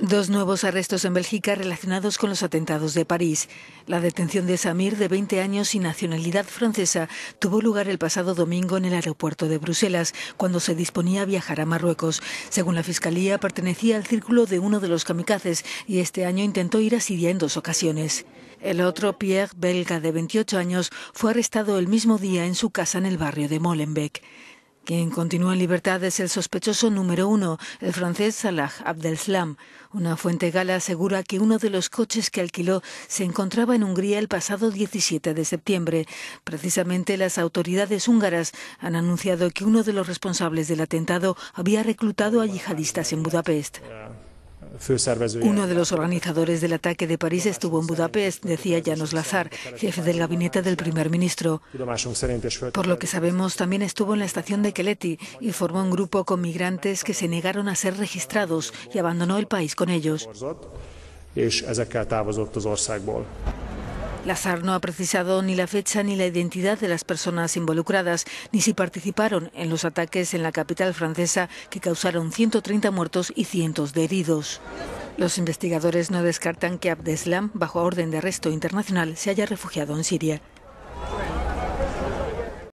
Dos nuevos arrestos en Bélgica relacionados con los atentados de París. La detención de Samir, de 20 años y nacionalidad francesa, tuvo lugar el pasado domingo en el aeropuerto de Bruselas, cuando se disponía a viajar a Marruecos. Según la Fiscalía, pertenecía al círculo de uno de los kamikazes y este año intentó ir a Siria en dos ocasiones. El otro, Pierre, belga de 28 años, fue arrestado el mismo día en su casa en el barrio de Molenbeek. Quien continúa en libertad es el sospechoso número uno, el francés Salah Abdelslam. Una fuente gala asegura que uno de los coches que alquiló se encontraba en Hungría el pasado 17 de septiembre. Precisamente las autoridades húngaras han anunciado que uno de los responsables del atentado había reclutado a yihadistas en Budapest. Uno de los organizadores del ataque de París estuvo en Budapest, decía Janos Lazar, jefe del gabinete del primer ministro. Por lo que sabemos, también estuvo en la estación de Keleti y formó un grupo con migrantes que se negaron a ser registrados y abandonó el país con ellos. Lazar no ha precisado ni la fecha ni la identidad de las personas involucradas, ni si participaron en los ataques en la capital francesa que causaron 130 muertos y cientos de heridos. Los investigadores no descartan que Abdeslam, bajo orden de arresto internacional, se haya refugiado en Siria.